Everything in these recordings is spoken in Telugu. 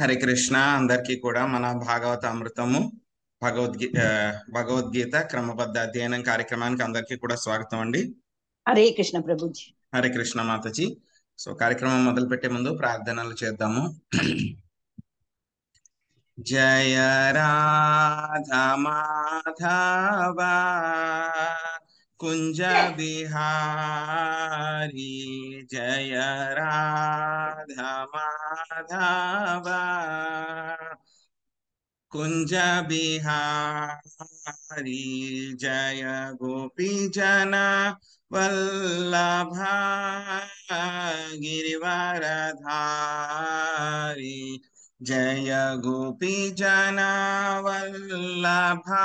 హరే కృష్ణ అందరికీ కూడా మన భాగవత అమృతము భగవద్గీ భగవద్గీత క్రమబద్ధ అధ్యయనం కార్యక్రమానికి అందరికీ కూడా స్వాగతం అండి హరే కృష్ణ ప్రభుజీ హరే కృష్ణ మాతజీ సో కార్యక్రమం మొదలు పెట్టే ముందు ప్రార్థనలు చేద్దాము జయ రాధ మాధవా कुंज बिहारी जय राधा माधव कुंज बिहारी जय गोपी जना वल्लभा धारी जय गोपी जना वल्लभा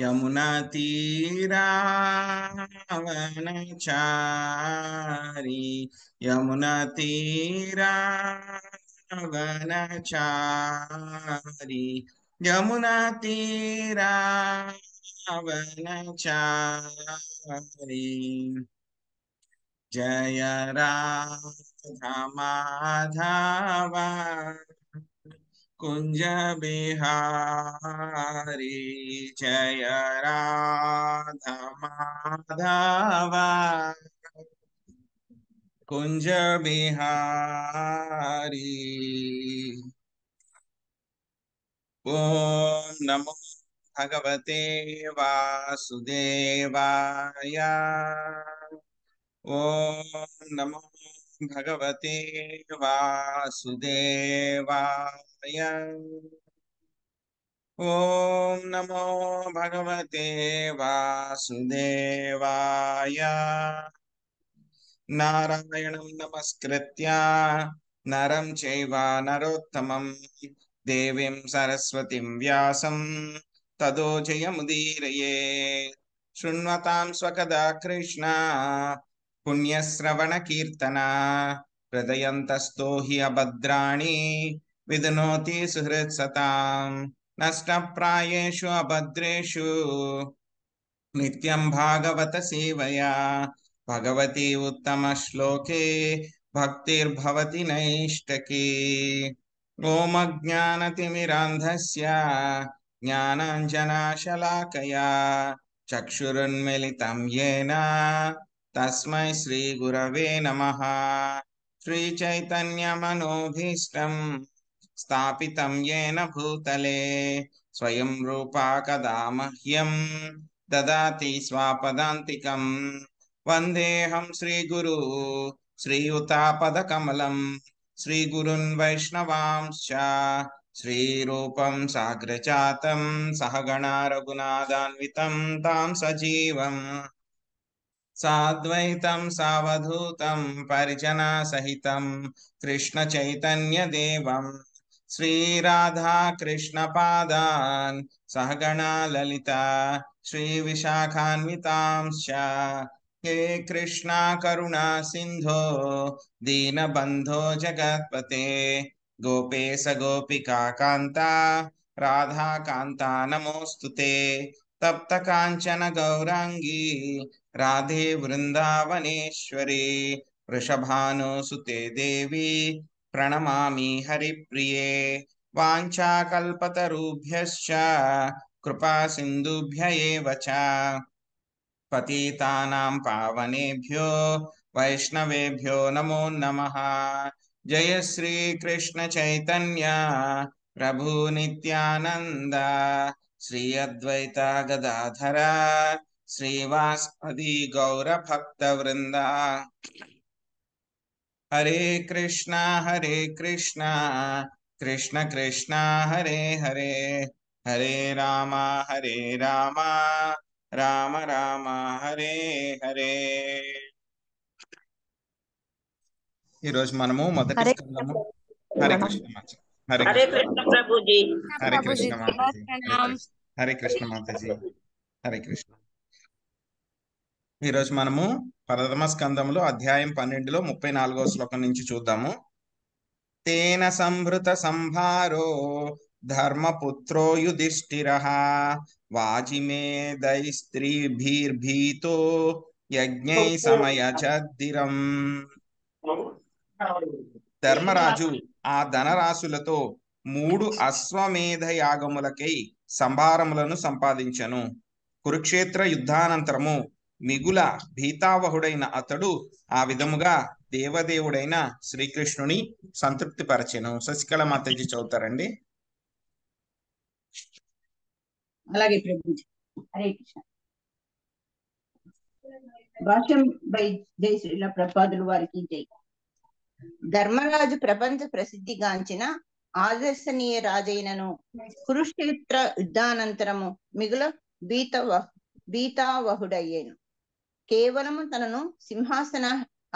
यमुना तीरावनचारी यमुना तीरावनचारी यमुना तीरावनचारी जय राधा माधवा कुंज बिहारी जय राधा माधव कुंज बिहारी ओम नमो भगवते वासुदेवाय ओम नमो भगवते वासुदेवाय ॐ नमो भगवते वासुदेवाय नारायणं नमस्कृत्य नरं चैव नरोत्तमं देवीं सरस्वतीं व्यासं तदो जयमुदीरये कृष्णा पुण्यश्रवणकीर्तना हृदयन्तस्तो हि अभद्राणि विदुनोति सुहृत्सताम् नष्टप्रायेषु अभद्रेषु नित्यं भागवत सेवया भगवति उत्तमश्लोके भक्तिर्भवति नैष्टकी ओमज्ञानतिमिरान्धस्य ज्ञानाञ्जनाशलाकया चक्षुरुन्मिलितं येन तस्मै श्रीगुरवे नमः श्रीचैतन्यमनोभीष्टम् स्थापितं येन भूतले स्वयं रूपा कदा मह्यं ददाति स्वापदान्तिकं वन्देऽहं श्रीगुरु श्रीयुतापदकमलं वैष्णवांश्च श्रीरूपं साग्रजातं रघुनादान्वितं तां सजीवम् साद्वैतं सावधूतं परिजनासहितं कृष्णचैतन्यदेवं श्रीराधा पादान सहगणा ललिता श्रीविशाखान्वितांश्च हे कृष्णा करुणा सिन्धो दीनबन्धो जगत्पते गोपे स गोपिका कान्ता राधाकान्ता नमोऽस्तु ते तप्तकाञ्चनगौराङ्गी राधे वृन्दावनेश्वरी वृषभानुसुते देवी प्रणमामि हरिप्रिये वाञ्छाकल्पतरुभ्यश्च कृपासिन्धुभ्य एव च पतितानां पावनेभ्यो वैष्णवेभ्यो नमो नमः जय प्रभु प्रभुनित्यानन्द శ్రీ అద్వైత గదాధర శ్రీవాస్పది గౌర భక్త వృంద హరే కృష్ణ హరే కృష్ణ కృష్ణ కృష్ణ హరే హరే హరే రామ హరే రామ రామ రామ హరే హరే ఈరోజు మనము మొదటి హరే కృష్ణ హరే కృష్ణ మాతాజీ హరే కృష్ణ ఈరోజు మనము ప్రథమ స్కంధంలో అధ్యాయం పన్నెండులో ముప్పై నాలుగో శ్లోకం నుంచి చూద్దాము తేన సంభృత సంభారో ధర్మపుత్రో యుధిష్ఠిర వాజిమే భీర్భీతో యజ్ఞై సమయజద్దిరం ధర్మరాజు ఆ ధనరాశులతో మూడు అశ్వమేధ యాగములకై సంభారములను సంపాదించను కురుక్షేత్ర యుద్ధానంతరము మిగుల భీతావహుడైన అతడు ఆ విధముగా దేవదేవుడైన శ్రీకృష్ణుని సంతృప్తిపరచెను శశికళ మాతజీ చదువుతారండి అలాగే హరే కృష్ణ భాష్యం బై జై శ్రీల ప్రభాదులు వారికి జై ధర్మరాజు ప్రపంచ ప్రసిద్ధిగాంచిన ఆదర్శనీయ రాజైనను కురుక్షేత్ర యుద్ధానంతరము మిగుల బీత భీతావహుడయ్యాను కేవలము తనను సింహాసన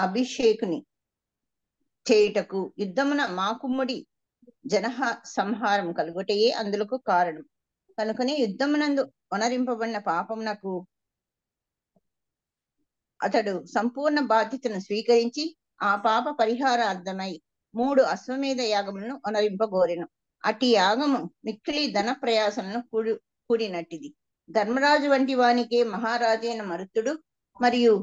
అభిషేకుని చేయుటకు యుద్ధమున మాకుమ్ముడి జనహ సంహారం కలుగుటయే అందులకు కారణం కనుకనే యుద్ధమునందు వనరింపబడిన పాపమునకు అతడు సంపూర్ణ బాధ్యతను స్వీకరించి ఆ పాప పరిహారార్థమై మూడు అశ్వమేధ యాగములను అనరింపగోరెను అటు యాగము మిక్కిలి ధన ప్రయాసలను కూడి కూడినట్టిది ధర్మరాజు వంటి వానికే మహారాజైన మరుత్తుడు మరియు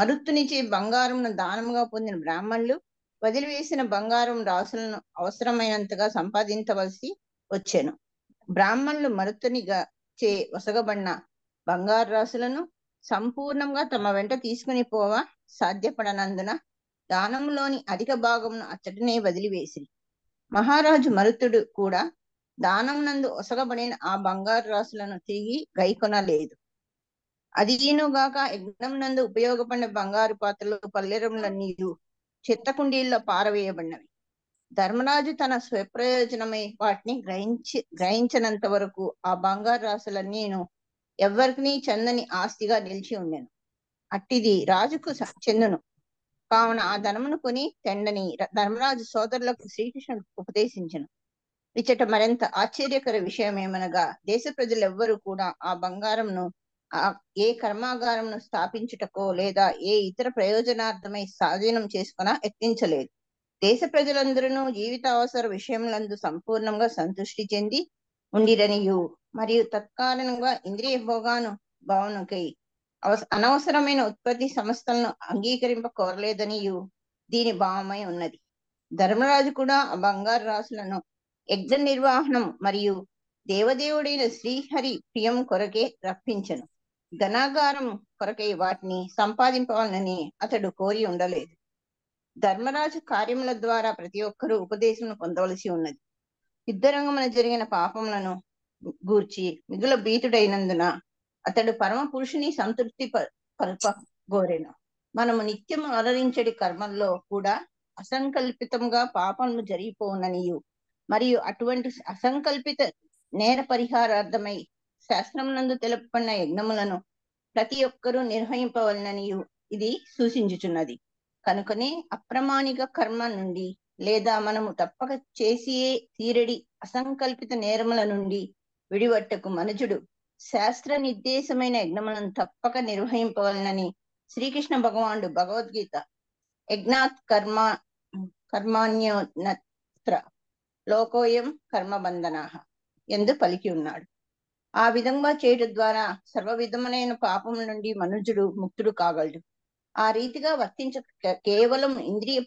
మరుత్తునిచే బంగారంను దానముగా పొందిన బ్రాహ్మణులు వదిలివేసిన బంగారం రాసులను అవసరమైనంతగా సంపాదించవలసి వచ్చాను బ్రాహ్మణులు మరుత్తునిగా చే వసగబడిన బంగారు రాసులను సంపూర్ణంగా తమ వెంట తీసుకుని పోవ సాధ్యపడనందున దానంలోని అధిక భాగమును అచ్చటనే వదిలివేసి మహారాజు మరుతుడు కూడా దానమునందు ఒసగబడిన ఆ బంగారు రాసులను తిరిగి గైకొనలేదు అదిగాక యజ్ఞమునందు ఉపయోగపడిన బంగారు పాత్రలు పల్లెరముల నీరు చెత్త కుండీల్లో పారవేయబడినవి ధర్మరాజు తన స్వప్రయోజనమై వాటిని గ్రహించి గ్రహించనంత వరకు ఆ బంగారు రాసులన్నీను ఎవరికి చందని ఆస్తిగా నిలిచి ఉండెను అట్టిది రాజుకు చెందును కావున ఆ ధనమును కొని తెండని ధర్మరాజు సోదరులకు శ్రీకృష్ణుడు ఉపదేశించను ఇచ్చట మరింత ఆశ్చర్యకర విషయం ఏమనగా దేశ ప్రజలెవ్వరూ కూడా ఆ బంగారంను ఏ కర్మాగారంను స్థాపించుటకో లేదా ఏ ఇతర ప్రయోజనార్థమై స్వాధీనం చేసుకున యత్నించలేదు దేశ ప్రజలందరూ జీవితావసర విషయములందు సంపూర్ణంగా సంతృష్టి చెంది ఉండిరనియు మరియు తత్కాలంగా ఇంద్రియ భోగాను భావనకై అనవసరమైన ఉత్పత్తి సంస్థలను అంగీకరింప కోరలేదని దీని భావమై ఉన్నది ధర్మరాజు కూడా ఆ బంగారు రాసులను యజ్ఞ నిర్వహణం మరియు దేవదేవుడైన శ్రీహరి ప్రియం కొరకే రప్పించను ఘనాగారం కొరకై వాటిని సంపాదింపాలని అతడు కోరి ఉండలేదు ధర్మరాజు కార్యముల ద్వారా ప్రతి ఒక్కరూ ఉపదేశం పొందవలసి ఉన్నది యుద్ధరంగమున జరిగిన పాపములను గూర్చి మిగుల భీతుడైనందున అతడు పరమ పురుషుని సంతృప్తి కల్ప గోరెను మనము నిత్యం అలరించడి కర్మల్లో కూడా అసంకల్పితంగా పాపములు జరిగిపోననియు మరియు అటువంటి అసంకల్పిత నేర పరిహారార్థమై శాస్త్రమునందు తెలుపబడిన యజ్ఞములను ప్రతి ఒక్కరూ నిర్వహింపవలననియు ఇది సూచించుచున్నది కనుకనే అప్రమాణిక కర్మ నుండి లేదా మనము తప్పక చేసియే తీరడి అసంకల్పిత నేరముల నుండి విడివట్టకు మనుజుడు శాస్త్ర నిర్దేశమైన యజ్ఞములను తప్పక నిర్వహింపవలనని శ్రీకృష్ణ భగవానుడు భగవద్గీత యజ్ఞాత్ కర్మ కర్మాన్యోన్నత్ర లోకోయం కర్మబంధనా ఎందు పలికి ఉన్నాడు ఆ విధంగా చేయడం ద్వారా సర్వ విధమైన పాపం నుండి మనుజుడు ముక్తుడు కాగలడు ఆ రీతిగా వర్తించ కేవలం ఇంద్రియ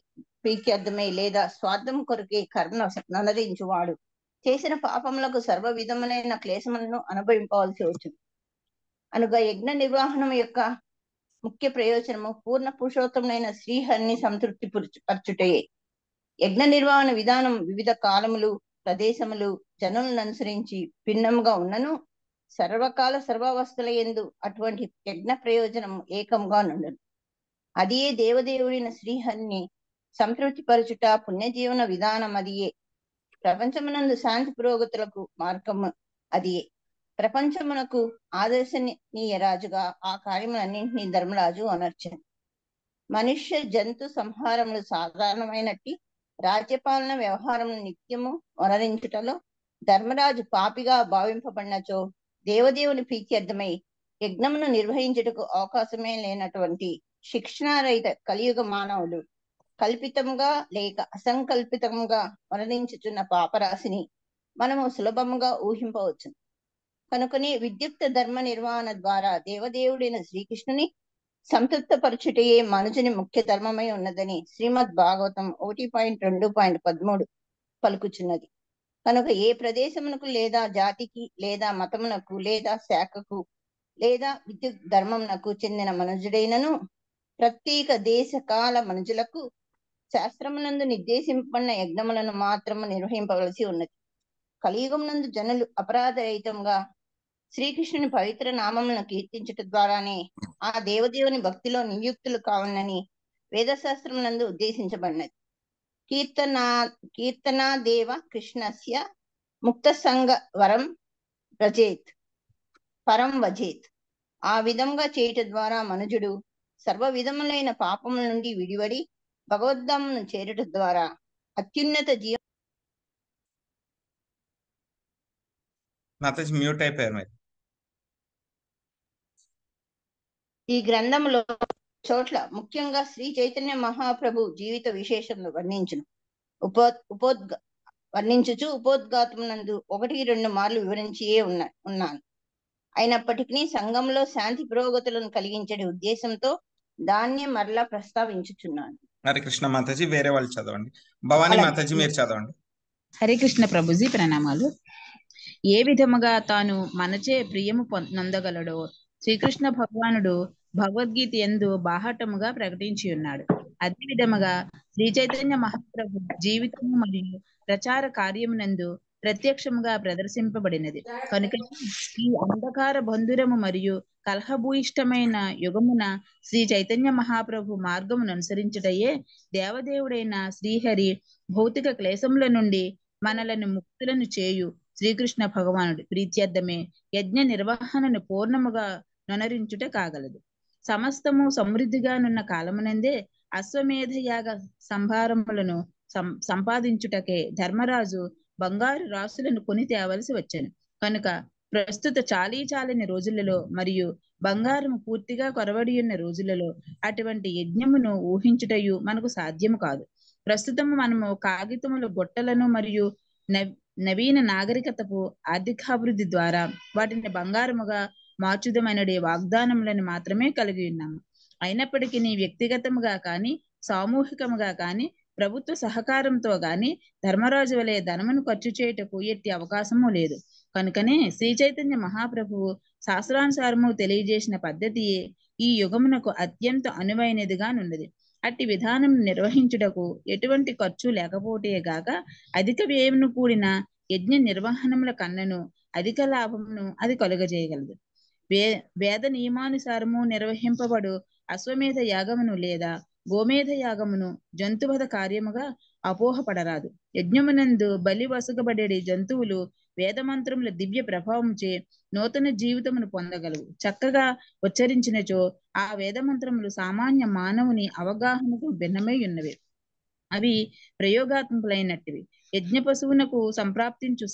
ప్రీత్యర్థమే లేదా స్వార్థం కొరకే కర్మ ననరించువాడు చేసిన పాపములకు సర్వ విధములైన క్లేశములను అనుభవింపవలసి వచ్చింది అనుగా యజ్ఞ నిర్వహణం యొక్క ముఖ్య ప్రయోజనము పూర్ణ పురుషోత్తమైన శ్రీహరిని సంతృప్తి పరచుటయే యజ్ఞ నిర్వహణ విధానం వివిధ కాలములు ప్రదేశములు జనులను అనుసరించి భిన్నముగా ఉన్నను సర్వకాల సర్వావస్థల ఎందు అటువంటి యజ్ఞ ప్రయోజనం ఏకంగా నుండను అదియే దేవదేవుడిన శ్రీహరిని సంతృప్తిపరచుట పుణ్యజీవన విధానం అదియే ప్రపంచమునందు శాంతి పురోగతులకు మార్గము అది ప్రపంచమునకు ఆదర్శనీయ రాజుగా ఆ కార్యములన్నింటినీ ధర్మరాజు అనర్చను మనుష్య జంతు సంహారములు సాధారణమైనట్టి రాజ్యపాలన వ్యవహారం నిత్యము వనరించుటలో ధర్మరాజు పాపిగా భావింపబడినచో దేవదేవుని ప్రీత్యర్థమై యజ్ఞమును నిర్వహించుటకు అవకాశమే లేనటువంటి శిక్షణారహిత కలియుగ మానవుడు కల్పితముగా లేక అసంకల్పితముగా మరణించుచున్న పాపరాశిని మనము సులభముగా ఊహింపవచ్చు కనుకనే విద్యుక్త ధర్మ నిర్వహణ ద్వారా దేవదేవుడైన శ్రీకృష్ణుని సంతృప్తపరచుటయే మనుషుని ముఖ్య ధర్మమై ఉన్నదని శ్రీమద్ భాగవతం ఒకటి పాయింట్ రెండు పాయింట్ పదమూడు పలుకుచున్నది కనుక ఏ ప్రదేశమునకు లేదా జాతికి లేదా మతమునకు లేదా శాఖకు లేదా విద్యుత్ ధర్మమునకు చెందిన మనుజుడైనను ప్రత్యేక దేశ కాల మనుజులకు శాస్త్రమునందు నిర్దేశింపబడిన యజ్ఞములను మాత్రము నిర్వహింపవలసి ఉన్నది కలియుగమునందు జనులు రహితంగా శ్రీకృష్ణుని పవిత్ర నామములను కీర్తించటం ద్వారానే ఆ దేవదేవుని భక్తిలో నియుక్తులు వేదశాస్త్రం వేదశాస్త్రమునందు ఉద్దేశించబడినది కీర్తనా కీర్తనా దేవ కృష్ణస్య ముక్త సంఘ వరం రజేత్ పరం వజేత్ ఆ విధంగా చేయటం ద్వారా మనుజుడు సర్వ విధములైన పాపముల నుండి విడివడి భగవద్ధామను చేరటం ద్వారా అత్యున్నత జీవ మ్యూట్ అయిపోయారు ఈ గ్రంథంలో చోట్ల ముఖ్యంగా శ్రీ చైతన్య మహాప్రభు జీవిత విశేషంలో వర్ణించును ఉపో ఉపోద్ఘ వర్ణించుచు ఉపోద్ఘాతమునందు ఒకటి రెండు మార్లు వివరించియే ఉన్నా ఉన్నాను అయినప్పటికీ సంఘంలో శాంతి పురోగతులను కలిగించే ఉద్దేశంతో దాన్ని మరలా ప్రస్తావించుచున్నాను హరే కృష్ణ మాతాజీ వేరే వాళ్ళు చదవండి భవానీ మాతాజీ మీరు చదవండి హరే కృష్ణ ప్రభుజీ ప్రణామాలు ఏ విధముగా తాను మనచే ప్రియము నొందగలడో శ్రీకృష్ణ భగవానుడు భగవద్గీత ఎందు బాహటముగా ప్రకటించి ఉన్నాడు అదే విధముగా శ్రీ చైతన్య మహాప్రభు జీవితము మరియు ప్రచార కార్యమునందు ప్రత్యక్షముగా ప్రదర్శింపబడినది కనుక ఈ అంధకార బంధురము మరియు కలహభూయిష్టమైన యుగమున శ్రీ చైతన్య మహాప్రభు మార్గమును అనుసరించుటయే దేవదేవుడైన శ్రీహరి భౌతిక క్లేశముల నుండి మనలను ముక్తులను చేయు శ్రీకృష్ణ భగవానుడు ప్రీత్యర్థమే యజ్ఞ నిర్వహణను పూర్ణముగా నొనరించుట కాగలదు సమస్తము సమృద్ధిగా నున్న కాలమునందే అశ్వమేధయాగ సంభారములను సంపాదించుటకే ధర్మరాజు బంగారు రాసులను కొని తేవలసి వచ్చాను కనుక ప్రస్తుత చాలీ చాలని రోజులలో మరియు బంగారం పూర్తిగా కొరవడి ఉన్న రోజులలో అటువంటి యజ్ఞమును ఊహించుటయు మనకు సాధ్యము కాదు ప్రస్తుతము మనము కాగితముల గొట్టలను మరియు నవీన నాగరికతకు ఆర్థికాభివృద్ధి ద్వారా వాటిని బంగారముగా మార్చుదమైన వాగ్దానములను మాత్రమే కలిగి ఉన్నాము అయినప్పటికీ వ్యక్తిగతముగా కానీ సామూహికముగా కానీ ప్రభుత్వ సహకారంతో గాని ధర్మరాజు వలె ధనమును ఖర్చు చేయుటకు ఎట్టి అవకాశము లేదు కనుకనే శ్రీ చైతన్య మహాప్రభువు శాస్త్రానుసారము తెలియజేసిన పద్ధతియే ఈ యుగమునకు అత్యంత అనువైనదిగా నున్నది అట్టి విధానం నిర్వహించుటకు ఎటువంటి ఖర్చు లేకపోతే గాక అధిక వ్యయమును కూడిన యజ్ఞ నిర్వహణముల కన్నను అధిక లాభమును అది కలుగజేయగలదు వే వేద నియమానుసారము నిర్వహింపబడు అశ్వమేధ యాగమును లేదా గోమేధ యాగమును జంతువధ కార్యముగా అపోహపడరాదు యజ్ఞమునందు బలి వసుగబడే జంతువులు వేదమంత్రముల దివ్య చే నూతన జీవితమును పొందగలవు చక్కగా ఉచ్చరించినచో ఆ వేదమంత్రములు సామాన్య మానవుని అవగాహనకు భిన్నమై ఉన్నవి అవి ప్రయోగాత్మకులైనట్టివి యజ్ఞ పశువునకు సంప్రాప్తించు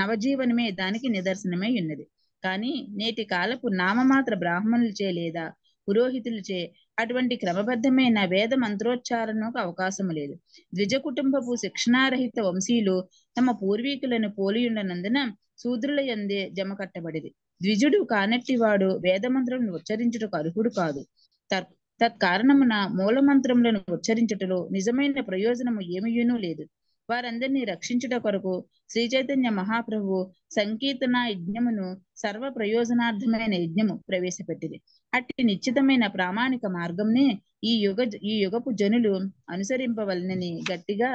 నవజీవనమే దానికి నిదర్శనమై ఉన్నది కానీ నేటి కాలపు నామమాత్ర బ్రాహ్మణులచే లేదా పురోహితులచే అటువంటి క్రమబద్ధమైన వేద మంత్రోచ్చారణకు అవకాశం లేదు ద్విజ కుటుంబపు శిక్షణారహిత వంశీయులు తమ పూర్వీకులను పోలియుండనందున శూద్రుల ఎందే జమకట్టబడిది ద్విజుడు కానట్టివాడు వేదమంత్రములను ఉచ్చరించుటకు అర్హుడు కాదు తత్కారణమున మూల మంత్రములను ఉచ్చరించుటలో నిజమైన ప్రయోజనము ఏమయ్యూనూ లేదు వారందరినీ రక్షించుట కొరకు శ్రీ చైతన్య మహాప్రభు సంకీర్తన యజ్ఞమును సర్వ ప్రయోజనార్థమైన యజ్ఞము ప్రవేశపెట్టింది అట్టి నిశ్చితమైన ప్రామాణిక మార్గంనే ఈ యుగ ఈ యుగపు జనులు అనుసరింపవలనని గట్టిగా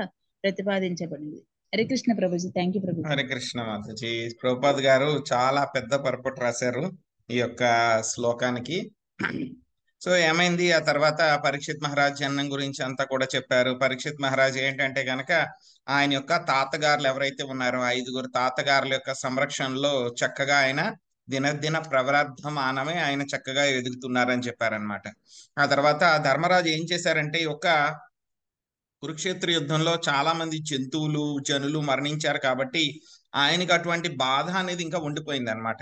ప్రతిపాదించబడింది హరికృష్ణ ప్రభుజీ థ్యాంక్ యూ ప్రభు హరికృష్ణ మాతాజీ ప్రభుపాద్ గారు చాలా పెద్ద పొరపాటు రాశారు ఈ యొక్క శ్లోకానికి సో ఏమైంది ఆ తర్వాత పరీక్షిత్ మహారాజ్ అన్నం గురించి అంతా కూడా చెప్పారు పరీక్షిత్ మహారాజ్ ఏంటంటే గనక ఆయన యొక్క తాతగారులు ఎవరైతే ఉన్నారో ఐదుగురు తాతగారుల యొక్క సంరక్షణలో చక్కగా ఆయన దినదిన ప్రవరార్థమానమే ఆయన చక్కగా ఎదుగుతున్నారని చెప్పారనమాట ఆ తర్వాత ధర్మరాజు ఏం చేశారంటే ఒక కురుక్షేత్ర యుద్ధంలో చాలా మంది జంతువులు జనులు మరణించారు కాబట్టి ఆయనకు అటువంటి బాధ అనేది ఇంకా ఉండిపోయింది అనమాట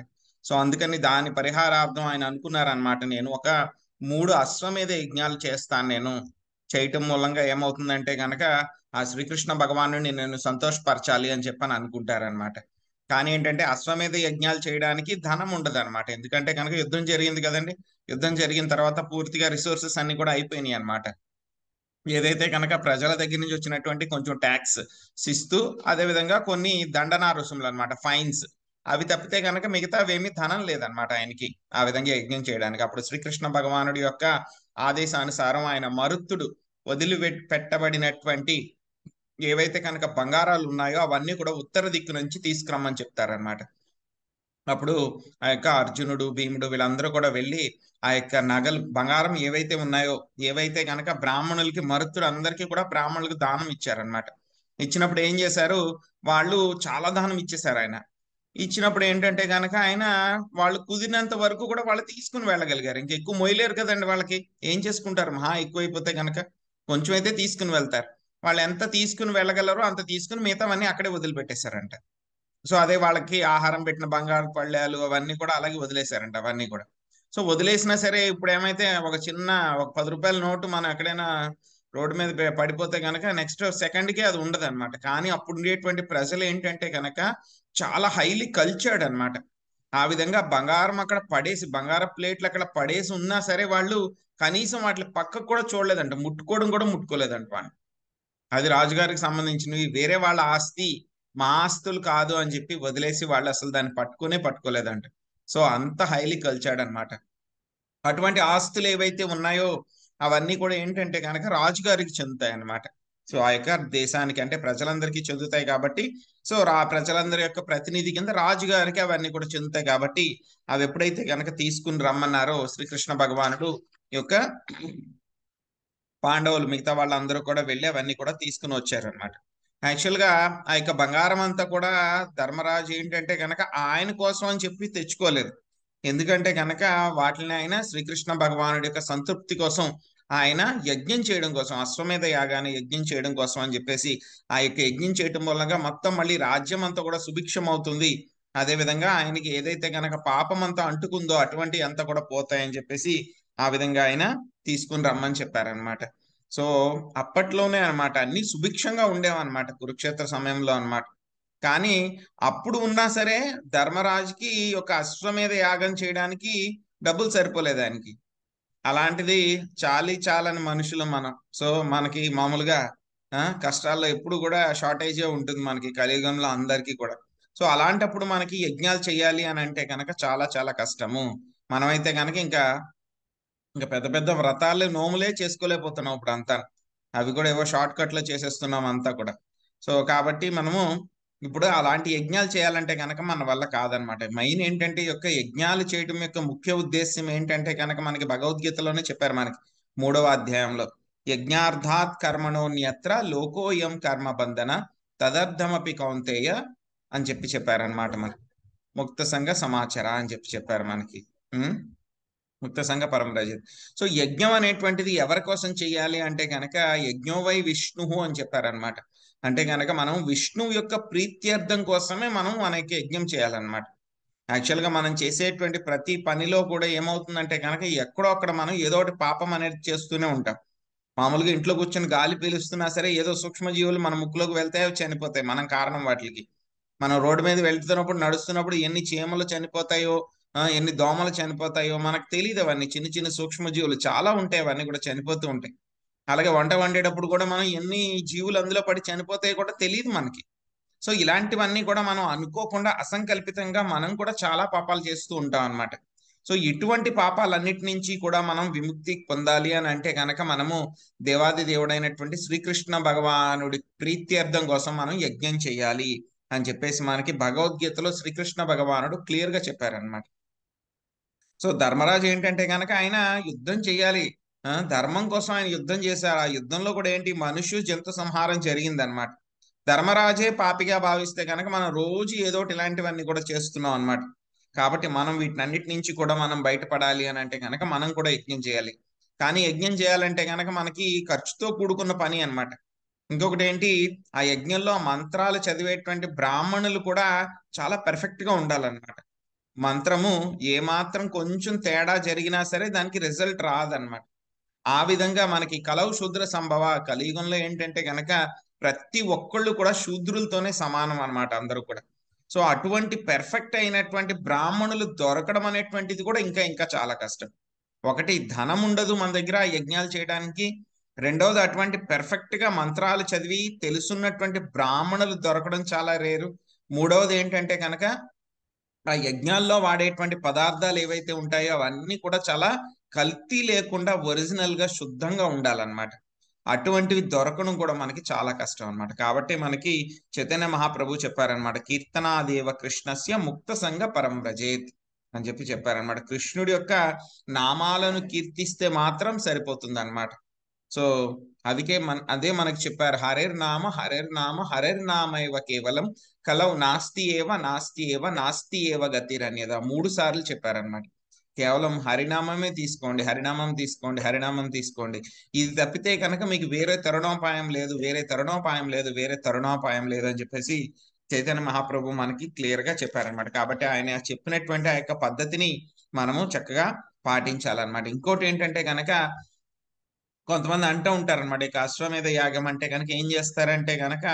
సో అందుకని దాని పరిహారార్థం ఆయన అనుకున్నారనమాట నేను ఒక మూడు అశ్వమేధ యజ్ఞాలు చేస్తాను నేను చేయటం మూలంగా ఏమవుతుందంటే కనుక ఆ శ్రీకృష్ణ భగవాను నేను సంతోషపరచాలి అని చెప్పని అనుకుంటారనమాట కానీ ఏంటంటే అశ్వమేధ యజ్ఞాలు చేయడానికి ధనం ఉండదు అనమాట ఎందుకంటే కనుక యుద్ధం జరిగింది కదండి యుద్ధం జరిగిన తర్వాత పూర్తిగా రిసోర్సెస్ అన్ని కూడా అయిపోయినాయి అనమాట ఏదైతే కనుక ప్రజల దగ్గర నుంచి వచ్చినటువంటి కొంచెం ట్యాక్స్ అదే విధంగా కొన్ని దండనా రుసుములు అనమాట ఫైన్స్ అవి తప్పితే కనుక మిగతా అవేమి ధనం లేదనమాట ఆయనకి ఆ విధంగా యజ్ఞం చేయడానికి అప్పుడు శ్రీకృష్ణ భగవానుడి యొక్క ఆదేశానుసారం ఆయన మరుత్తుడు వదిలి పెట్టబడినటువంటి ఏవైతే కనుక బంగారాలు ఉన్నాయో అవన్నీ కూడా ఉత్తర దిక్కు నుంచి తీసుకురమ్మని చెప్తారనమాట అప్పుడు ఆ యొక్క అర్జునుడు భీముడు వీళ్ళందరూ కూడా వెళ్ళి ఆ యొక్క నగలు బంగారం ఏవైతే ఉన్నాయో ఏవైతే కనుక బ్రాహ్మణులకి మరుతుడు అందరికీ కూడా బ్రాహ్మణులకు దానం ఇచ్చారనమాట ఇచ్చినప్పుడు ఏం చేశారు వాళ్ళు చాలా దానం ఇచ్చేశారు ఆయన ఇచ్చినప్పుడు ఏంటంటే కనుక ఆయన వాళ్ళు కుదిరినంత వరకు కూడా వాళ్ళు తీసుకుని వెళ్ళగలిగారు ఇంకెక్కువ మొయలేరు కదండి వాళ్ళకి ఏం చేసుకుంటారు మహా ఎక్కువైపోతే కనుక కొంచెం అయితే తీసుకుని వెళ్తారు వాళ్ళు ఎంత తీసుకుని వెళ్ళగలరో అంత తీసుకుని మిగతావన్నీ అక్కడే వదిలిపెట్టేశారంట సో అదే వాళ్ళకి ఆహారం పెట్టిన బంగారు పళ్ళాలు అవన్నీ కూడా అలాగే వదిలేశారంట అవన్నీ కూడా సో వదిలేసినా సరే ఇప్పుడు ఏమైతే ఒక చిన్న ఒక పది రూపాయల నోటు మనం ఎక్కడైనా రోడ్డు మీద పడిపోతే కనుక నెక్స్ట్ సెకండ్కే అది ఉండదు అనమాట కానీ అప్పుడు ఉండేటువంటి ప్రజలు ఏంటంటే కనుక చాలా హైలీ కల్చర్డ్ అనమాట ఆ విధంగా బంగారం అక్కడ పడేసి బంగారం ప్లేట్లు అక్కడ పడేసి ఉన్నా సరే వాళ్ళు కనీసం వాటి పక్కకు కూడా చూడలేదంట ముట్టుకోవడం కూడా ముట్టుకోలేదంట వాళ్ళు అది రాజుగారికి సంబంధించినవి వేరే వాళ్ళ ఆస్తి మా ఆస్తులు కాదు అని చెప్పి వదిలేసి వాళ్ళు అసలు దాన్ని పట్టుకునే పట్టుకోలేదంట సో అంత హైలీ కలిచాడు అనమాట అటువంటి ఆస్తులు ఏవైతే ఉన్నాయో అవన్నీ కూడా ఏంటంటే కనుక రాజుగారికి చెందుతాయి అనమాట సో ఆ యొక్క దేశానికి అంటే ప్రజలందరికీ చెందుతాయి కాబట్టి సో రా ప్రజలందరి యొక్క ప్రతినిధి కింద రాజుగారికి అవన్నీ కూడా చెందుతాయి కాబట్టి అవి ఎప్పుడైతే కనుక తీసుకుని రమ్మన్నారో శ్రీకృష్ణ భగవానుడు యొక్క పాండవులు మిగతా వాళ్ళందరూ కూడా వెళ్ళి అవన్నీ కూడా తీసుకుని యాక్చువల్ యాక్చువల్గా ఆ యొక్క బంగారం అంతా కూడా ధర్మరాజు ఏంటంటే కనుక ఆయన కోసం అని చెప్పి తెచ్చుకోలేదు ఎందుకంటే కనుక వాటిని ఆయన శ్రీకృష్ణ భగవానుడి యొక్క సంతృప్తి కోసం ఆయన యజ్ఞం చేయడం కోసం అశ్వమేధ యాగాన్ని యజ్ఞం చేయడం కోసం అని చెప్పేసి ఆ యొక్క యజ్ఞం చేయటం మూలంగా మొత్తం మళ్ళీ రాజ్యం అంతా కూడా సుభిక్షం అవుతుంది అదే విధంగా ఆయనకి ఏదైతే కనుక పాపం అంతా అంటుకుందో అటువంటి అంతా కూడా పోతాయని చెప్పేసి ఆ విధంగా ఆయన తీసుకుని రమ్మని చెప్పారనమాట సో అప్పట్లోనే అనమాట అన్ని సుభిక్షంగా ఉండేవన్నమాట కురుక్షేత్ర సమయంలో అనమాట కానీ అప్పుడు ఉన్నా సరే ధర్మరాజుకి ఒక అశ్వమేధ యాగం చేయడానికి డబ్బులు సరిపోలేదు ఆయనకి అలాంటిది చాలి చాలని మనుషులు మనం సో మనకి మామూలుగా కష్టాల్లో ఎప్పుడు కూడా షార్టేజే ఉంటుంది మనకి కలియుగంలో అందరికీ కూడా సో అలాంటప్పుడు మనకి యజ్ఞాలు చేయాలి అని అంటే కనుక చాలా చాలా కష్టము మనమైతే కనుక ఇంకా ఇంకా పెద్ద పెద్ద వ్రతాలే నోములే చేసుకోలేకపోతున్నాం ఇప్పుడు అంతా అవి కూడా ఏవో షార్ట్ లో చేసేస్తున్నాం అంతా కూడా సో కాబట్టి మనము ఇప్పుడు అలాంటి యజ్ఞాలు చేయాలంటే కనుక మన వల్ల కాదనమాట మెయిన్ ఏంటంటే యొక్క యజ్ఞాలు చేయడం యొక్క ముఖ్య ఉద్దేశం ఏంటంటే కనుక మనకి భగవద్గీతలోనే చెప్పారు మనకి మూడవ అధ్యాయంలో యజ్ఞార్థాత్ కర్మణోన్యత్ర లోకోయం కర్మ బంధన తదర్థమపి కౌంతేయ అని చెప్పి చెప్పారనమాట మనకి ముక్త సంఘ సమాచార అని చెప్పి చెప్పారు మనకి ముక్త సంఘ పరమరాజిత్ సో యజ్ఞం అనేటువంటిది ఎవరి కోసం చేయాలి అంటే గనక యజ్ఞోవై విష్ణు అని చెప్పారనమాట అంటే గనక మనం విష్ణువు యొక్క ప్రీత్యర్థం కోసమే మనం మనకి యజ్ఞం చేయాలన్నమాట యాక్చువల్గా మనం చేసేటువంటి ప్రతి పనిలో కూడా ఏమవుతుందంటే కనుక ఎక్కడో అక్కడ మనం ఏదో ఒకటి పాపం అనేది చేస్తూనే ఉంటాం మామూలుగా ఇంట్లో కూర్చొని గాలి పీలుస్తున్నా సరే ఏదో సూక్ష్మజీవులు మన ముక్కులోకి వెళ్తాయో చనిపోతాయి మనం కారణం వాటికి మనం రోడ్డు మీద వెళ్తున్నప్పుడు నడుస్తున్నప్పుడు ఎన్ని చీమలు చనిపోతాయో ఎన్ని దోమలు చనిపోతాయో మనకు తెలియదు అవన్నీ చిన్న చిన్న సూక్ష్మజీవులు చాలా ఉంటాయి అవన్నీ కూడా చనిపోతూ ఉంటాయి అలాగే వంట వండేటప్పుడు కూడా మనం ఎన్ని జీవులు అందులో పడి చనిపోతాయో కూడా తెలియదు మనకి సో ఇలాంటివన్నీ కూడా మనం అనుకోకుండా అసంకల్పితంగా మనం కూడా చాలా పాపాలు చేస్తూ ఉంటాం అనమాట సో ఇటువంటి పాపాలన్నిటి నుంచి కూడా మనం విముక్తి పొందాలి అని అంటే కనుక మనము దేవాది దేవుడైనటువంటి శ్రీకృష్ణ భగవానుడి ప్రీత్యర్థం కోసం మనం యజ్ఞం చేయాలి అని చెప్పేసి మనకి భగవద్గీతలో శ్రీకృష్ణ భగవానుడు క్లియర్ గా చెప్పారనమాట సో ధర్మరాజు ఏంటంటే కనుక ఆయన యుద్ధం చేయాలి ధర్మం కోసం ఆయన యుద్ధం చేశారు ఆ యుద్ధంలో కూడా ఏంటి మనుష్యు జంతు సంహారం జరిగిందనమాట ధర్మరాజే పాపిగా భావిస్తే కనుక మనం రోజు ఏదో ఇలాంటివన్నీ కూడా చేస్తున్నాం అనమాట కాబట్టి మనం వీటినన్నిటి నుంచి కూడా మనం బయటపడాలి అని అంటే కనుక మనం కూడా యజ్ఞం చేయాలి కానీ యజ్ఞం చేయాలంటే కనుక మనకి ఖర్చుతో కూడుకున్న పని అనమాట ఇంకొకటి ఏంటి ఆ యజ్ఞంలో మంత్రాలు చదివేటువంటి బ్రాహ్మణులు కూడా చాలా పర్ఫెక్ట్ గా ఉండాలన్నమాట మంత్రము ఏమాత్రం కొంచెం తేడా జరిగినా సరే దానికి రిజల్ట్ రాదనమాట ఆ విధంగా మనకి కలవు శూద్ర సంభవ కలియుగంలో ఏంటంటే గనక ప్రతి ఒక్కళ్ళు కూడా శూద్రులతోనే సమానం అనమాట అందరూ కూడా సో అటువంటి పెర్ఫెక్ట్ అయినటువంటి బ్రాహ్మణులు దొరకడం అనేటువంటిది కూడా ఇంకా ఇంకా చాలా కష్టం ఒకటి ధనం ఉండదు మన దగ్గర యజ్ఞాలు చేయడానికి రెండవది అటువంటి పెర్ఫెక్ట్ గా మంత్రాలు చదివి తెలుసున్నటువంటి బ్రాహ్మణులు దొరకడం చాలా రేరు మూడవది ఏంటంటే కనుక ఆ యజ్ఞాల్లో వాడేటువంటి పదార్థాలు ఏవైతే ఉంటాయో అవన్నీ కూడా చాలా కల్తీ లేకుండా ఒరిజినల్ గా శుద్ధంగా ఉండాలన్నమాట అటువంటివి దొరకడం కూడా మనకి చాలా కష్టం అనమాట కాబట్టి మనకి చైతన్య మహాప్రభు చెప్పారనమాట కీర్తనాదేవ కృష్ణస్య ముక్త సంఘ పరం రజేత్ అని చెప్పి చెప్పారనమాట కృష్ణుడి యొక్క నామాలను కీర్తిస్తే మాత్రం సరిపోతుంది అనమాట సో అదికే మన అదే మనకు చెప్పారు హరేర్ నామ హరేర్ నామ హరేర్ నామ ఇవ కేవలం కలవు నాస్తి ఏవ నాస్తి ఏవ నాస్తి ఏవ గతిర్ అనేది మూడు సార్లు చెప్పారనమాట కేవలం హరినామమే తీసుకోండి హరినామం తీసుకోండి హరినామం తీసుకోండి ఇది తప్పితే కనుక మీకు వేరే తరుణోపాయం లేదు వేరే తరుణోపాయం లేదు వేరే తరుణోపాయం లేదు అని చెప్పేసి చైతన్య మహాప్రభు మనకి క్లియర్ గా చెప్పారనమాట కాబట్టి ఆయన చెప్పినటువంటి ఆ యొక్క పద్ధతిని మనము చక్కగా పాటించాలన్నమాట ఇంకోటి ఏంటంటే కనుక కొంతమంది అంటూ ఉంటారనమాట ఇక అశ్వమేధ యాగం అంటే కనుక ఏం చేస్తారంటే కనుక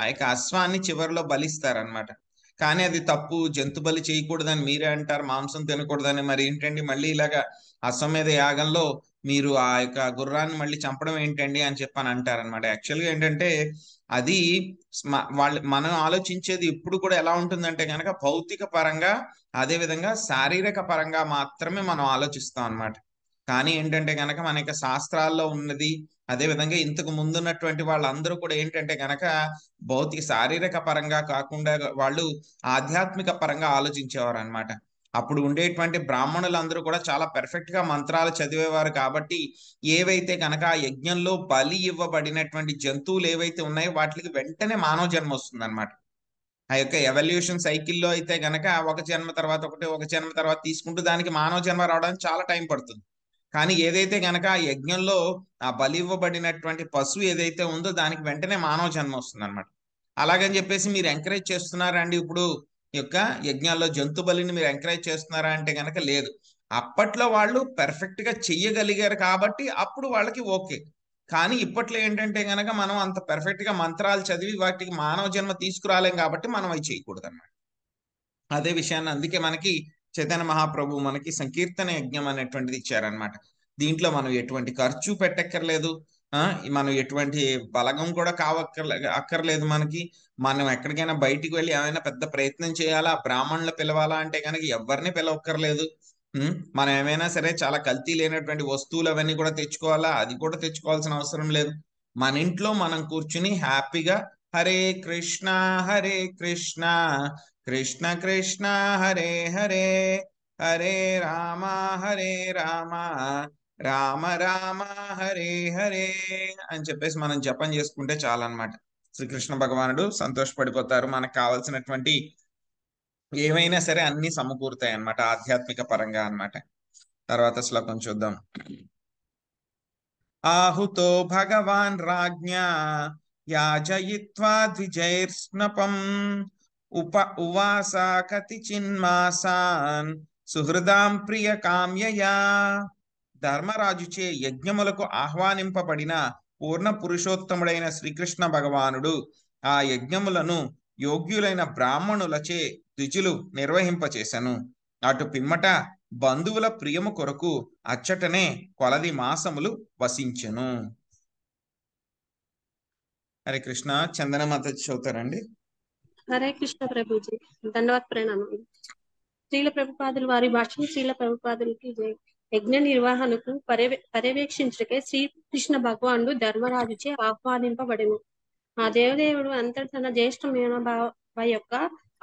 ఆ యొక్క అశ్వాన్ని చివరిలో బలిస్తారనమాట కానీ అది తప్పు జంతు బలి చేయకూడదని మీరే అంటారు మాంసం తినకూడదని మరి ఏంటండి మళ్ళీ ఇలాగా అశ్వమేధ యాగంలో మీరు ఆ యొక్క గుర్రాన్ని మళ్ళీ చంపడం ఏంటండి అని చెప్పని అంటారనమాట యాక్చువల్గా ఏంటంటే అది వాళ్ళు మనం ఆలోచించేది ఇప్పుడు కూడా ఎలా ఉంటుందంటే కనుక భౌతిక పరంగా అదేవిధంగా శారీరక పరంగా మాత్రమే మనం ఆలోచిస్తాం అనమాట కానీ ఏంటంటే గనక మన యొక్క శాస్త్రాల్లో ఉన్నది అదే విధంగా ఇంతకు ముందున్నటువంటి వాళ్ళందరూ కూడా ఏంటంటే గనక భౌతిక శారీరక పరంగా కాకుండా వాళ్ళు ఆధ్యాత్మిక పరంగా ఆలోచించేవారు అనమాట అప్పుడు ఉండేటువంటి బ్రాహ్మణులందరూ కూడా చాలా పెర్ఫెక్ట్ గా మంత్రాలు చదివేవారు కాబట్టి ఏవైతే కనుక ఆ యజ్ఞంలో బలి ఇవ్వబడినటువంటి జంతువులు ఏవైతే ఉన్నాయో వాటికి వెంటనే మానవ జన్మ వస్తుంది అనమాట ఆ యొక్క ఎవల్యూషన్ సైకిల్లో అయితే గనక ఒక జన్మ తర్వాత ఒకటి ఒక జన్మ తర్వాత తీసుకుంటూ దానికి మానవ జన్మ రావడానికి చాలా టైం పడుతుంది కానీ ఏదైతే గనక ఆ యజ్ఞంలో ఆ బలి ఇవ్వబడినటువంటి పశువు ఏదైతే ఉందో దానికి వెంటనే మానవ జన్మ వస్తుంది అనమాట అలాగని చెప్పేసి మీరు ఎంకరేజ్ చేస్తున్నారా అండి ఇప్పుడు యొక్క యజ్ఞాల్లో జంతు బలిని మీరు ఎంకరేజ్ చేస్తున్నారా అంటే గనక లేదు అప్పట్లో వాళ్ళు పెర్ఫెక్ట్ గా చెయ్యగలిగారు కాబట్టి అప్పుడు వాళ్ళకి ఓకే కానీ ఇప్పట్లో ఏంటంటే గనక మనం అంత పెర్ఫెక్ట్ గా మంత్రాలు చదివి వాటికి మానవ జన్మ తీసుకురాలేం కాబట్టి మనం అవి చేయకూడదు అన్నమాట అదే విషయాన్ని అందుకే మనకి చైతన్య మహాప్రభు మనకి సంకీర్తన యజ్ఞం అనేటువంటిది ఇచ్చారనమాట దీంట్లో మనం ఎటువంటి ఖర్చు పెట్టక్కర్లేదు మనం ఎటువంటి బలగం కూడా కావక్కర్ అక్కర్లేదు మనకి మనం ఎక్కడికైనా బయటికి వెళ్ళి ఏమైనా పెద్ద ప్రయత్నం చేయాలా బ్రాహ్మణులు పిలవాలా అంటే కనుక ఎవరిని పిలవక్కర్లేదు మనం ఏమైనా సరే చాలా కల్తీ లేనటువంటి వస్తువులు అవన్నీ కూడా తెచ్చుకోవాలా అది కూడా తెచ్చుకోవాల్సిన అవసరం లేదు మన ఇంట్లో మనం కూర్చుని హ్యాపీగా హరే కృష్ణ హరే కృష్ణ కృష్ణ కృష్ణ హరే హరే హరే రామ హరే రామ రామ రామ హరే హరే అని చెప్పేసి మనం జపం చేసుకుంటే చాలన్నమాట శ్రీకృష్ణ భగవానుడు సంతోషపడిపోతారు మనకు కావలసినటువంటి ఏవైనా సరే అన్ని సమకూరుతాయి అన్నమాట ఆధ్యాత్మిక పరంగా అన్నమాట తర్వాత శ్లోకం చూద్దాం ఆహుతో భగవాన్ రాజ్ఞ యాజయిత్వా ద్విజైర్స్నపం ఉప ఉవాసా కతి చిన్మాసాన్ సుహృదాం ప్రియ కామ్యయా ధర్మరాజుచే యజ్ఞములకు ఆహ్వానింపబడిన పూర్ణ పురుషోత్తముడైన శ్రీకృష్ణ భగవానుడు ఆ యజ్ఞములను యోగ్యులైన బ్రాహ్మణులచే ద్విజులు నిర్వహింపచేశను అటు పిమ్మట బంధువుల ప్రియము కొరకు అచ్చటనే కొలది మాసములు వసించెను హరే కృష్ణ చందనమాత చదువుతారండి హరే కృష్ణ ప్రభుజీ ధన్యవాద ప్రణామం స్త్రీల ప్రభుపాదులు వారి భాషను స్త్రీల ప్రభుపాదులకి యజ్ఞ నిర్వహణకు పర్యవే శ్రీ శ్రీకృష్ణ భగవానుడు ధర్మరాజుచే ఆహ్వానింపబడెను ఆ దేవదేవుడు అంతటి తన జ్యేష్ఠ మీనభావ యొక్క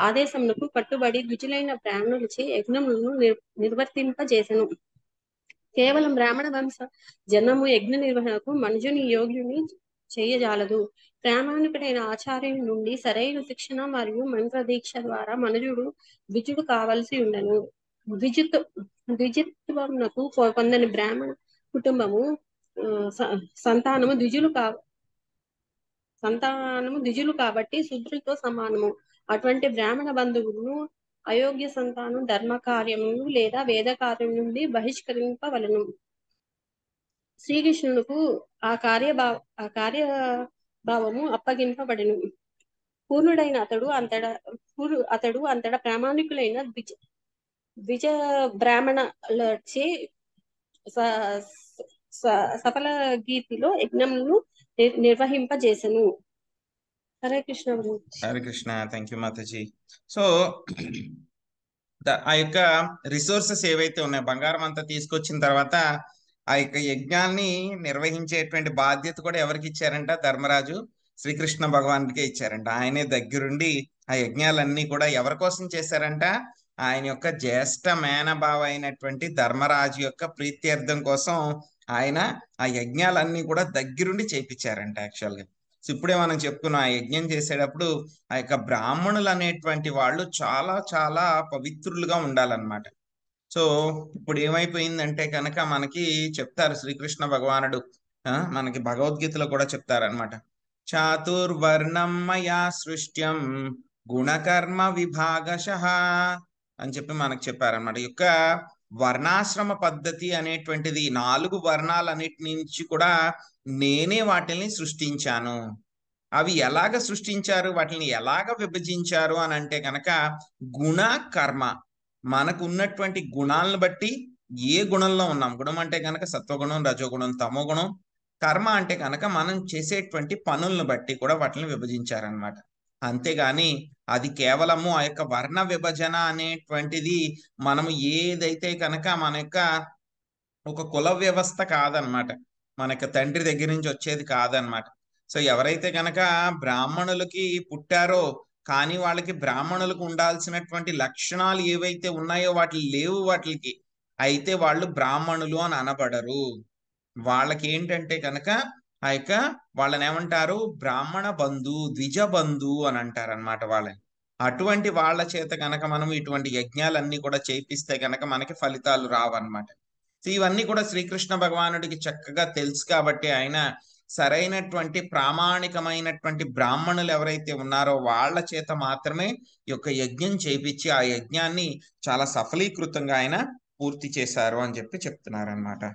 ఆదేశమునకు కట్టుబడి గుజులైన బ్రాహ్మణులచే యజ్ఞములను నిర్వర్తింపజేసెను కేవలం బ్రాహ్మణ వంశ జనము యజ్ఞ నిర్వహణకు మనుజుని యోగిని చేయజాలదు ప్రామాణికుడైన ఆచార్యుల నుండి సరైన శిక్షణ మరియు మంత్ర దీక్ష ద్వారా మనుజుడు ద్విజుడు కావలసి ఉండను ద్విజిత్ ద్విజిత్వమునకు కొందని బ్రాహ్మణ కుటుంబము సంతానము ద్విజులు కా సంతానము ద్విజులు కాబట్టి శుద్ధులతో సమానము అటువంటి బ్రాహ్మణ బంధువులను అయోగ్య సంతానం ధర్మ కార్యము లేదా వేద కార్యం నుండి బహిష్కరింపవలను శ్రీకృష్ణునకు ఆ కార్యభావ ఆ కార్యభావము అప్పగింపబడిను పూర్ణుడైన అతడు అంతడ పూర్ణు అతడు అంతడ ప్రామాణికులైన ద్విజ ద్విజ బ్రాహ్మణలచే సఫల గీతిలో యజ్ఞములను నిర్వహింపజేసను Hare Krishna Hare Krishna thank you Mataji so ఆ యొక్క రిసోర్సెస్ ఏవైతే ఉన్నాయో బంగారం అంతా తీసుకొచ్చిన తర్వాత ఆ యొక్క యజ్ఞాన్ని నిర్వహించేటువంటి బాధ్యత కూడా ఎవరికి ఇచ్చారంట ధర్మరాజు శ్రీకృష్ణ భగవానుడికే ఇచ్చారంట ఆయనే దగ్గరుండి ఆ యజ్ఞాలన్నీ కూడా ఎవరి కోసం చేశారంట ఆయన యొక్క జ్యేష్ఠ మేనభావ అయినటువంటి ధర్మరాజు యొక్క ప్రీత్యర్థం కోసం ఆయన ఆ యజ్ఞాలన్నీ కూడా దగ్గరుండి చేయించారంట యాక్చువల్గా సో ఇప్పుడే మనం చెప్పుకున్నాం ఆ యజ్ఞం చేసేటప్పుడు ఆ యొక్క బ్రాహ్మణులు అనేటువంటి వాళ్ళు చాలా చాలా పవిత్రులుగా ఉండాలన్నమాట సో ఇప్పుడు ఏమైపోయిందంటే కనుక మనకి చెప్తారు శ్రీకృష్ణ భగవానుడు మనకి భగవద్గీతలో కూడా చెప్తారనమాట చాతుర్వర్ణం మయా సృష్ట్యం గుణకర్మ విభాగశ అని చెప్పి మనకు చెప్పారనమాట యొక్క వర్ణాశ్రమ పద్ధతి అనేటువంటిది నాలుగు వర్ణాలన్నిటి నుంచి కూడా నేనే వాటిని సృష్టించాను అవి ఎలాగ సృష్టించారు వాటిని ఎలాగ విభజించారు అని అంటే కనుక గుణ కర్మ మనకు ఉన్నటువంటి గుణాలను బట్టి ఏ గుణంలో ఉన్నాం గుణం అంటే కనుక సత్వగుణం రజోగుణం తమోగుణం కర్మ అంటే కనుక మనం చేసేటువంటి పనులను బట్టి కూడా వాటిని విభజించారనమాట అంతేగాని అది కేవలము ఆ యొక్క వర్ణ విభజన అనేటువంటిది మనము ఏదైతే కనుక మన యొక్క ఒక కుల వ్యవస్థ కాదనమాట మన యొక్క తండ్రి దగ్గర నుంచి వచ్చేది కాదనమాట సో ఎవరైతే కనుక బ్రాహ్మణులకి పుట్టారో కానీ వాళ్ళకి బ్రాహ్మణులకు ఉండాల్సినటువంటి లక్షణాలు ఏవైతే ఉన్నాయో వాటి లేవు వాటికి అయితే వాళ్ళు బ్రాహ్మణులు అని అనబడరు వాళ్ళకి ఏంటంటే కనుక ఆ యొక్క వాళ్ళని ఏమంటారు బ్రాహ్మణ బంధు ద్విజ బంధు అని అంటారు అనమాట వాళ్ళని అటువంటి వాళ్ళ చేత కనుక మనం ఇటువంటి యజ్ఞాలన్నీ కూడా చేపిస్తే కనుక మనకి ఫలితాలు రావన్నమాట ఇవన్నీ కూడా శ్రీకృష్ణ భగవానుడికి చక్కగా తెలుసు కాబట్టి ఆయన సరైనటువంటి ప్రామాణికమైనటువంటి బ్రాహ్మణులు ఎవరైతే ఉన్నారో వాళ్ళ చేత మాత్రమే ఈ యొక్క యజ్ఞం చేపించి ఆ యజ్ఞాన్ని చాలా సఫలీకృతంగా ఆయన పూర్తి చేశారు అని చెప్పి చెప్తున్నారన్నమాట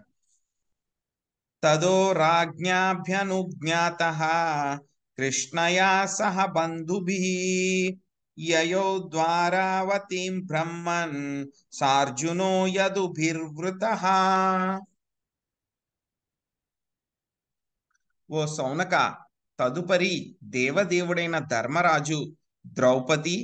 తదో రాజ్ఞాభ్యనుజ్ఞాత కృష్ణయా సహ బంధుభి యయో ద్వారావతి బ్రహ్మన్ సార్జునో యదుభిర్వృత ఓ సౌనక తదుపరి దేవదేవుడైన ధర్మరాజు ద్రౌపది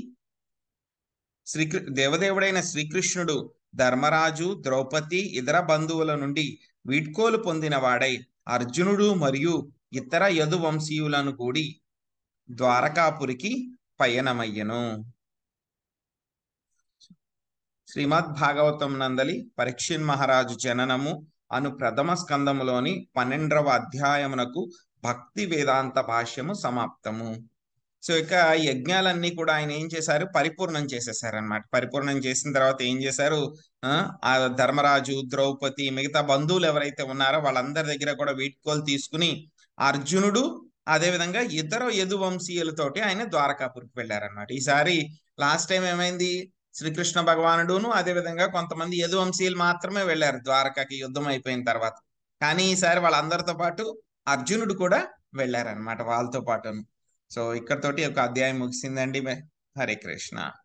శ్రీకృ దేవదేవుడైన శ్రీకృష్ణుడు ధర్మరాజు ద్రౌపది ఇతర బంధువుల నుండి వీడ్కోలు పొందినవాడై అర్జునుడు మరియు ఇతర యదువంశీయులను కూడి ద్వారకాపురికి పయనమయ్యను శ్రీమద్ భాగవతం నందలి పరీక్షిన్ మహారాజు జననము అను ప్రథమ స్కందములోని పన్నెండవ అధ్యాయమునకు భక్తి వేదాంత భాష్యము సమాప్తము సో ఇక యజ్ఞాలన్నీ కూడా ఆయన ఏం చేశారు పరిపూర్ణం చేసేసారు అనమాట పరిపూర్ణం చేసిన తర్వాత ఏం చేశారు ఆ ధర్మరాజు ద్రౌపది మిగతా బంధువులు ఎవరైతే ఉన్నారో వాళ్ళందరి దగ్గర కూడా వీటికోలు తీసుకుని అర్జునుడు అదేవిధంగా ఇతర యదువంశీయులతోటి ఆయన ద్వారకాపురికి వెళ్ళారనమాట ఈసారి లాస్ట్ టైం ఏమైంది శ్రీకృష్ణ భగవానుడును అదేవిధంగా కొంతమంది యదువంశీయులు మాత్రమే వెళ్ళారు ద్వారకాకి యుద్ధం అయిపోయిన తర్వాత కానీ ఈసారి వాళ్ళందరితో పాటు అర్జునుడు కూడా వెళ్ళారనమాట వాళ్ళతో పాటును సో ఇక్కడతోటి ఒక అధ్యాయం ముగిసిందండి హరే కృష్ణ